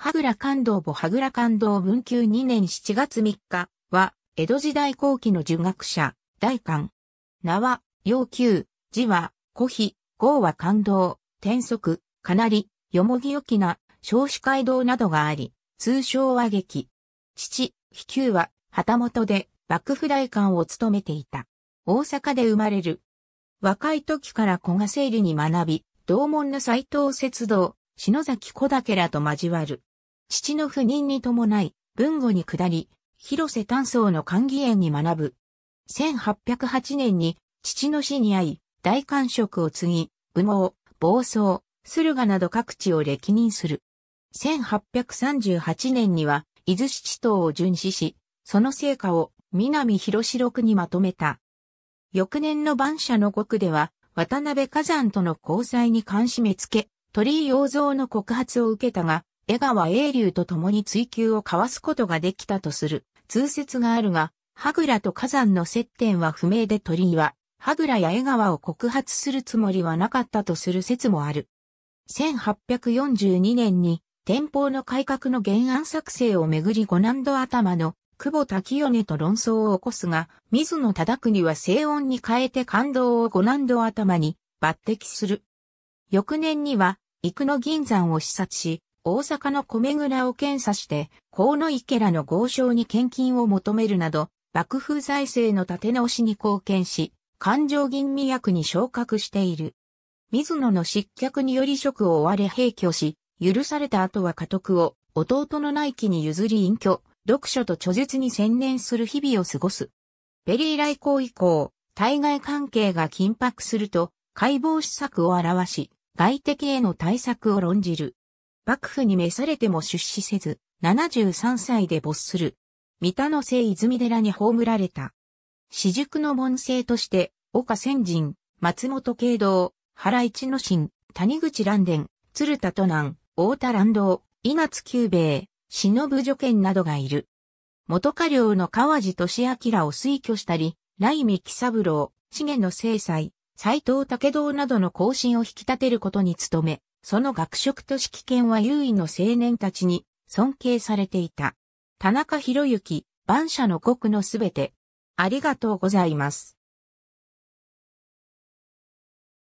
はぐら感動母はぐら感動文久2年7月3日は、江戸時代後期の儒学者、大観。名は、要求、字は、古碑、号は感動、天足、かなり、よもぎよきな、少子街道などがあり、通称は劇。父、飛球は、旗本で、幕府大観を務めていた。大阪で生まれる。若い時から古賀整理に学び、同門の斎藤節道、篠崎小岳らと交わる。父の不妊に伴い、文後に下り、広瀬丹僧の歓義園に学ぶ。1808年に父の死に遭い、大官職を継ぎ、武毛、暴走、駿河など各地を歴任する。1838年には、伊豆七島を巡視し、その成果を南広四六にまとめた。翌年の晩社の国では、渡辺火山との交際に関し目付け、鳥居洋蔵の告発を受けたが、江川英竜と共に追求を交わすことができたとする通説があるが、羽倉と火山の接点は不明で鳥居は、羽倉や江川を告発するつもりはなかったとする説もある。1842年に、天保の改革の原案作成をめぐり五難度頭の久保滝米と論争を起こすが、水野忠国は静音に変えて感動を五難度頭に抜擢する。翌年には、幾野銀山を視察し、大阪の米蔵を検査して、河野池らの豪商に献金を求めるなど、幕府財政の立て直しに貢献し、環状吟味役に昇格している。水野の失脚により職を追われ閉居し、許された後は家督を弟の内気に譲り隠居、読書と著述に専念する日々を過ごす。ペリー来航以降、対外関係が緊迫すると、解剖施策を表し、外敵への対策を論じる。幕府に召されても出資せず、73歳で没する。三田の聖泉寺に葬られた。私塾の門生として、岡仙人、松本慶道、原一之進、谷口蘭伝、鶴田都南、大田蘭道、稲津久兵衛、忍助賢などがいる。元家領の川地俊明を推挙したり、雷美喜三郎、茂野正斎、斎藤武道などの後進を引き立てることに努め、その学食と指揮権は優位の青年たちに尊敬されていた。田中博之、万社の国のすべて。ありがとうございます。